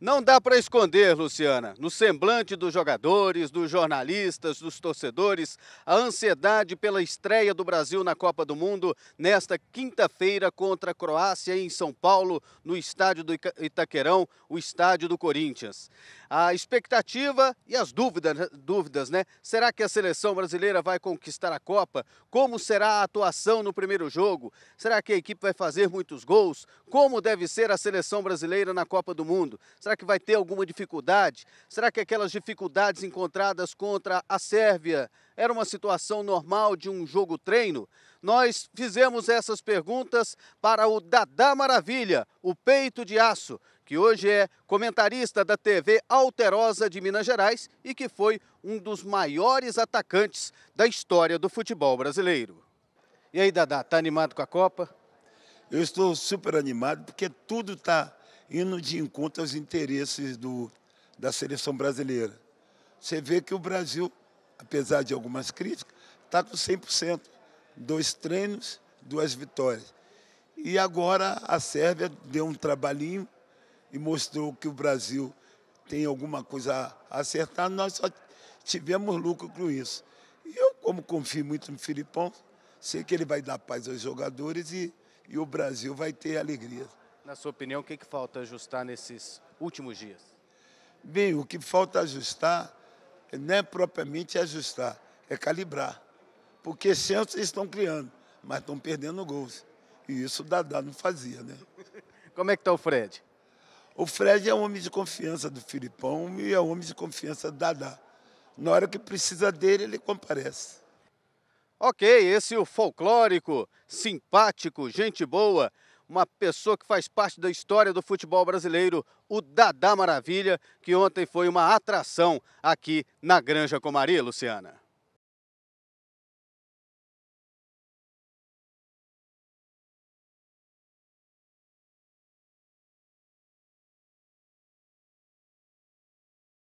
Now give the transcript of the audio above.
Não dá para esconder, Luciana, no semblante dos jogadores, dos jornalistas, dos torcedores, a ansiedade pela estreia do Brasil na Copa do Mundo nesta quinta-feira contra a Croácia em São Paulo, no estádio do Itaquerão, o estádio do Corinthians a expectativa e as dúvidas, dúvidas, né? Será que a seleção brasileira vai conquistar a Copa? Como será a atuação no primeiro jogo? Será que a equipe vai fazer muitos gols? Como deve ser a seleção brasileira na Copa do Mundo? Será que vai ter alguma dificuldade? Será que aquelas dificuldades encontradas contra a Sérvia era uma situação normal de um jogo-treino? Nós fizemos essas perguntas para o Dadá Maravilha, o peito de aço, que hoje é comentarista da TV Alterosa de Minas Gerais e que foi um dos maiores atacantes da história do futebol brasileiro. E aí, Dadá, tá animado com a Copa? Eu estou super animado porque tudo está indo de encontro aos interesses do, da seleção brasileira. Você vê que o Brasil, apesar de algumas críticas, está com 100%. Dois treinos, duas vitórias. E agora a Sérvia deu um trabalhinho, e mostrou que o Brasil tem alguma coisa a acertar Nós só tivemos lucro com isso. E eu, como confio muito no Filipão, sei que ele vai dar paz aos jogadores e, e o Brasil vai ter alegria. Na sua opinião, o que, que falta ajustar nesses últimos dias? Bem, o que falta ajustar não é propriamente ajustar, é calibrar. Porque centros eles estão criando, mas estão perdendo gols. E isso o Dadá não fazia, né? Como é que está o Fred? O Fred é um homem de confiança do Filipão e é um homem de confiança do Dadá. Na hora que precisa dele, ele comparece. Ok, esse é o folclórico, simpático, gente boa, uma pessoa que faz parte da história do futebol brasileiro, o Dadá Maravilha, que ontem foi uma atração aqui na Granja Comari, Luciana.